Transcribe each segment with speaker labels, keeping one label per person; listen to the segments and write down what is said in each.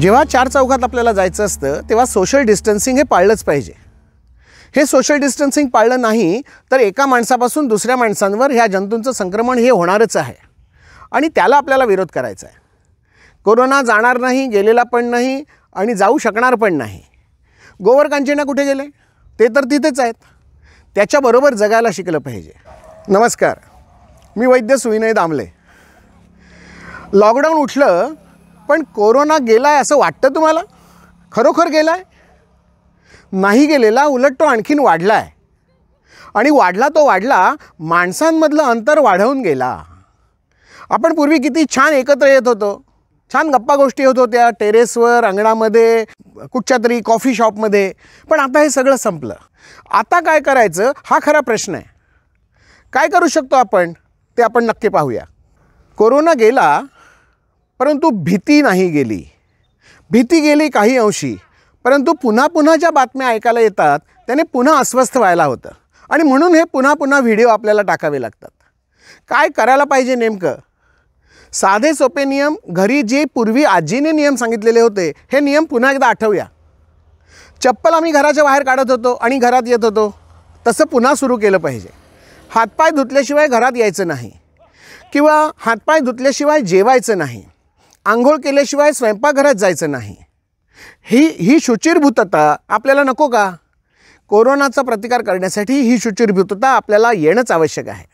Speaker 1: जेव्हा चार चौकात आपल्याला जायचं असतं तेव्हा सोशल डिस्टन्सिंग हे पाळलंच पाहिजे हे सोशल डिस्टन्सिंग पाळलं नाही तर एका माणसापासून दुसऱ्या माणसांवर ह्या जंतूंचं संक्रमण हे होणारच आहे आणि त्याला आपल्याला विरोध करायचा आहे कोरोना जाणार नाही गेलेला पण नाही आणि जाऊ शकणार पण नाही गोवरकांचेना कुठे गेले ते तर तिथेच आहेत त्याच्याबरोबर जगायला शिकलं पाहिजे नमस्कार मी वैद्य सुविनय दामले लॉकडाऊन उठलं पण कोरोना गेला आहे असं वाटतं तुम्हाला खरोखर गेला आहे नाही गेलेला उलट तो आणखीन वाढला आहे आणि वाढला तो वाढला माणसांमधलं अंतर वाढवून गेला आपण पूर्वी किती छान एकत्र येत होतो छान गप्पा गोष्टी होत होत्या टेरेसवर अंगणामध्ये कुठच्या तरी कॉफी शॉपमध्ये पण आता हे सगळं संपलं आता काय करायचं हा खरा प्रश्न आहे काय करू शकतो आपण ते आपण नक्की पाहूया कोरोना गेला परंतु भीती नाही गेली भीती गेली काही अंशी परंतु पुन्हा पुन्हा ज्या बातम्या ऐकायला येतात त्याने पुन्हा अस्वस्थ व्हायला होतं आणि म्हणून हे पुन्हा पुन्हा व्हिडिओ आपल्याला टाकावे लागतात काय करायला पाहिजे नेमकं साधे सोपे नियम घरी जे पूर्वी आजीने नियम सांगितलेले होते हे नियम पुन्हा एकदा आठवूया चप्पल आम्ही घराच्या बाहेर काढत होतो आणि घरात येत होतो तसं पुन्हा सुरू केलं पाहिजे हातपाय धुतल्याशिवाय घरात यायचं नाही किंवा हातपाय धुतल्याशिवाय जेवायचं नाही आंघोळ केल्याशिवाय स्वयंपाकघरात जायचं नाही ही ही शुचिरभूतता आपल्याला नको का कोरोनाचा प्रतिकार करण्यासाठी ही शुचिरभूतता आपल्याला येणंच आवश्यक आहे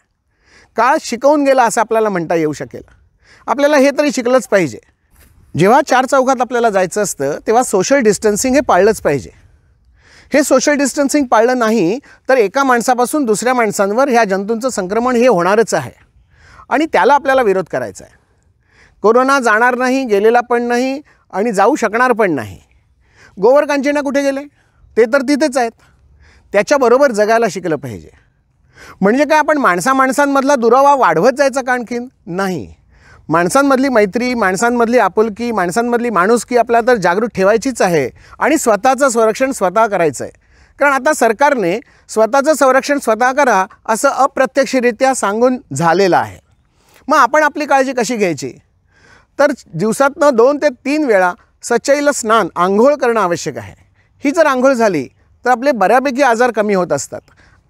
Speaker 1: काळ शिकवून गेला असं आपल्याला म्हणता येऊ शकेल आपल्याला हे तरी शिकलंच पाहिजे जेव्हा चार चौघात आपल्याला जायचं असतं तेव्हा सोशल डिस्टन्सिंग हे पाळलंच पाहिजे हे सोशल डिस्टन्सिंग पाळलं नाही तर एका माणसापासून दुसऱ्या माणसांवर ह्या जंतूंचं संक्रमण हे होणारच आहे आणि त्याला आपल्याला विरोध करायचा आहे कोरोना जाणार नाही गेलेला पण नाही आणि जाऊ शकणार पण नाही गोवर कुठे गेले ते तर तिथेच आहेत त्याच्याबरोबर जगायला शिकलं पाहिजे म्हणजे काय आपण माणसा माणसांमधला दुरावा वाढवत जायचा का आणखीन नाही माणसांमधली मैत्री माणसांमधली आपुलकी माणसांमधली माणुसकी आपल्याला तर जागृत ठेवायचीच आहे आणि स्वतःचं संरक्षण स्वतः करायचं आहे कारण आता सरकारने स्वतःचं संरक्षण स्वतः करा असं अप्रत्यक्षरित्या सांगून झालेलं आहे मग आपण आपली काळजी कशी घ्यायची तर दिवसातनं दोन ते तीन वेळा सच्चाईला स्नान आंघोळ करणं आवश्यक आहे ही जर आंघोळ झाली तर आपले बऱ्यापैकी आजार कमी होत असतात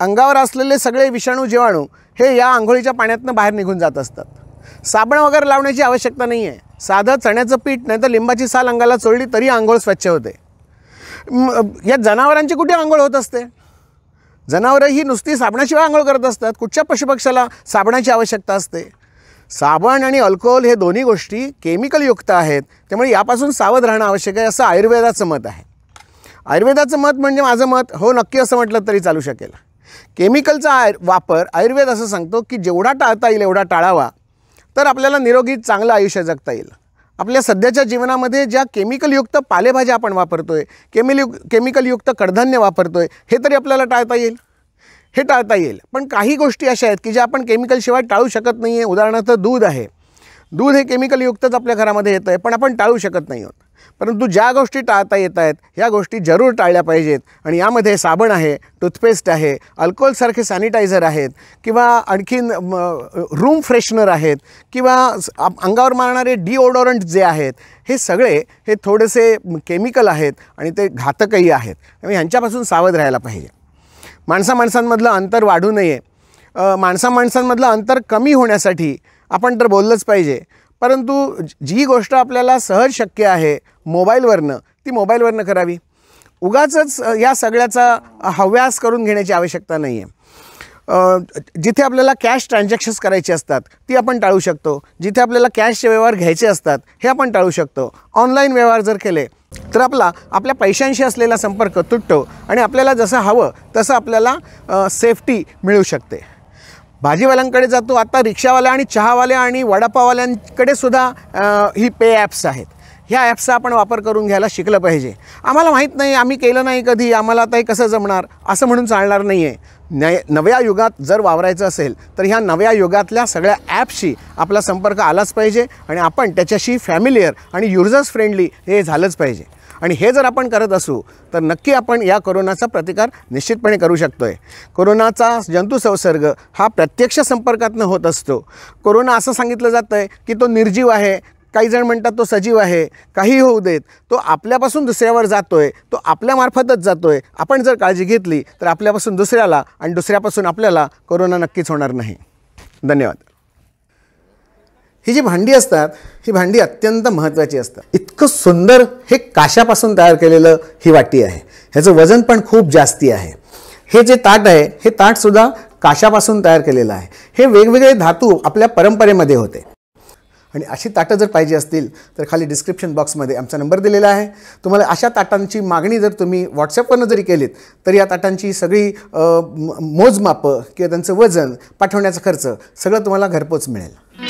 Speaker 1: अंगावर असलेले सगळे विषाणू जीवाणू हे या आंघोळीच्या पाण्यातनं बाहेर निघून जात असतात साबण वगैरे लावण्याची आवश्यकता नाही आहे साधं चण्याचं पीठ नाही तर लिंबाची साल अंगाला चोळली तरी आंघोळ स्वच्छ होते या जनावरांची कुठे आंघोळ होत असते जनावरं ही नुसती साबणाशिवाय आंघोळ करत असतात कुठच्या पशुपक्षाला साबणाची आवश्यकता असते साबण आणि अल्कोहोल हे दोन्ही गोष्टी केमिकलयुक्त आहेत त्यामुळे यापासून सावध राहणं आवश्यक आहे असं आयुर्वेदाचं मत आहे आयुर्वेदाचं मत म्हणजे माझं मत हो नक्की असं म्हटलं तरी चालू शकेल केमिकलचा आय वापर आयुर्वेद असं सांगतो की जेवढा टाळता येईल एवढा टाळावा तर आपल्याला निरोगी चांगलं आयुष्य जगता येईल आपल्या सध्याच्या जीवनामध्ये ज्या केमिकलयुक्त पालेभाज्या आपण वापरतो आहे केमिल केमिकलयुक्त कडधान्य वापरतो आहे हे तरी आपल्याला टाळता येईल हे टाळता येईल पण काही गोष्टी अशा आहेत की ज्या आपण केमिकलशिवाय टाळू शकत नाही आहे उदाहरणार्थ दूध आहे दूध हे केमिकलयुक्तच आपल्या घरामध्ये येतं आहे पण आपण टाळू शकत नाही आहोत परंतु ज्या गोष्टी टाळता येत आहेत ह्या गोष्टी जरूर टाळल्या पाहिजेत आणि यामध्ये साबण आहे टूथपेस्ट आहे अल्कोहोलसारखे सॅनिटायझर आहेत किंवा आणखीन रूम फ्रेशनर आहेत किंवा अंगावर मारणारे डिओडोरंट जे आहेत हे सगळे हे थोडेसे केमिकल आहेत आणि ते घातकही आहेत आणि ह्यांच्यापासून सावध राहायला पाहिजे माणसा माणसांमधलं अंतर वाढू नये माणसा माणसांमधलं अंतर कमी होण्यासाठी आपण तर बोललंच पाहिजे परंतु जी गोष्ट आपल्याला सहज शक्य आहे मोबाईलवरनं ती मोबाईलवरनं करावी उगाचच या सगळ्याचा हव्यास करून घेण्याची आवश्यकता नाही आहे जिथे आपल्याला कॅश ट्रान्झॅक्शन्स करायचे असतात ती आपण टाळू शकतो जिथे आपल्याला कॅशचे व्यवहार घ्यायचे असतात हे आपण टाळू शकतो ऑनलाईन व्यवहार जर केले तर आपला आपल्या पैशांशी असलेला संपर्क तुटतो आणि आपल्याला जसं हवं तसं आपल्याला सेफ्टी मिळू शकते भाजीवाल्यांकडे जातो आता रिक्षावाल्या आणि चहावाल्या आणि वडापाववाल्यांकडे सुद्धा ही पे ॲप्स आहेत ह्या ॲप्सचा आपण वापर करून घ्यायला शिकलं पाहिजे आम्हाला माहीत नाही आम्ही केलं नाही कधी आम्हाला आता हे कसं जमणार असं म्हणून चालणार नाही आहे नव्या युगात जर वावरायचं असेल तर ह्या नव्या युगातल्या सगळ्या ॲप्सशी आपला संपर्क आलाच पाहिजे आणि आपण त्याच्याशी फॅमिलियर आणि युजर्स फ्रेंडली हे झालंच पाहिजे आणि हे जर आपण करत असू तर नक्की आपण या कोरोनाचा प्रतिकार निश्चितपणे करू शकतो आहे कोरोनाचा जंतुसंसर्ग हा प्रत्यक्ष संपर्कातनं होत असतो कोरोना असं सांगितलं जातं आहे की तो निर्जीव आहे काही जण म्हणतात तो सजीव आहे काही होऊ देत तो आपल्यापासून दुसऱ्यावर जातो आहे तो आपल्यामार्फतच जातो आहे आपण जर काळजी घेतली तर आपल्यापासून दुसऱ्याला आणि दुसऱ्यापासून आपल्याला कोरोना नक्कीच होणार नाही धन्यवाद ही जी भांडी असतात ही भांडी अत्यंत महत्त्वाची असतात इतकं सुंदर हे काशापासून तयार केलेलं ही वाटी आहे ह्याचं वजन पण खूप जास्ती आहे हे जे ताट आहे हे ताटसुद्धा काशापासून तयार केलेलं आहे हे वेगवेगळे धातू आपल्या परंपरेमध्ये होते आणि अशी ताटं जर पाहिजे असतील तर खाली डिस्क्रिप्शन बॉक्समध्ये आमचा नंबर दिलेला आहे तुम्हाला अशा ताटांची मागणी जर तुम्ही व्हॉट्सअपवरनं जरी केलीत तर या ताटांची सगळी मोजमापं किंवा त्यांचं वजन पाठवण्याचा खर्च सगळं तुम्हाला घरपोच मिळेल